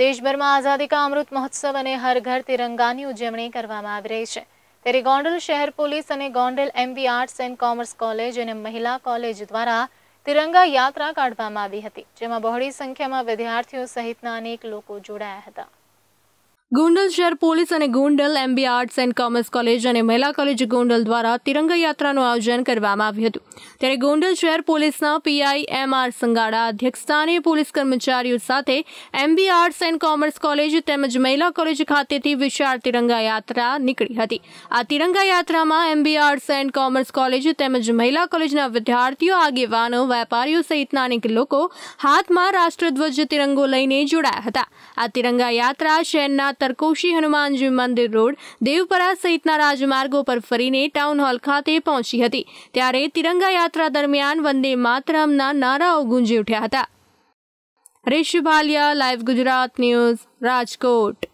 દેશભરમાં આઝાદી કા અમૃત મહોત્સવ અને હર ઘર તિરંગાની ઉજવણી કરવામાં આવી રહી છે ત્યારે ગોંડલ શહેર પોલીસ અને Gondal MB arts and commerce college અને મહિલા કોલેજ દ્વારા તિરંગા યાત્રા કાઢવામાં આવી હતી જેમાં બહોળી સંખ્યામાં વિદ્યાર્થીઓ સહિતના અનેક લોકો જોડાયા હતા ગોંડલ શહેર પોલીસ અને Gondal MB arts and commerce college અને મહિલા કોલેજ ગોંડલ દ્વારા તિરંગા યાત્રાનું આયોજન કરવામાં આવ્યું હતું ત્યારે ગોંડલ શહેર પોલીસના પીઆઈ એમ આર સંગાડા સ્થાનીય પોલીસ કર્મચારીઓ સાથે MB arts and commerce college તેમજ મહિલા કોલેજ ખાતેથી વિશાળ તિરંગા યાત્રા નીકળી હતી આ તિરંગા યાત્રામાં MB arts and commerce college તેમજ મહિલા કોલેજના વિદ્યાર્થીઓ આગેવાનો વેપારીઓ સહિતના અનેક લોકો હાથમાં રાષ્ટ્રધ્વજ તિરંગો લઈને જોડાયા હતા આ તિરંગા યાત્રા શહેરના તરકોશી હનુમાનજી મંદિર રોડ દેવપરા સહિતના રાજમાર્ગો પર ફરીને ટાઉન હોલ ખાતે પહોંચી હતી ત્યારે તિરંગા યાત્રા દરમિયાન વંદે માતરમના નારાઓ ગુંજી ઉઠ્યા હતા રેશુ લાઈવ ગુજરાત ન્યૂઝ રાજકોટ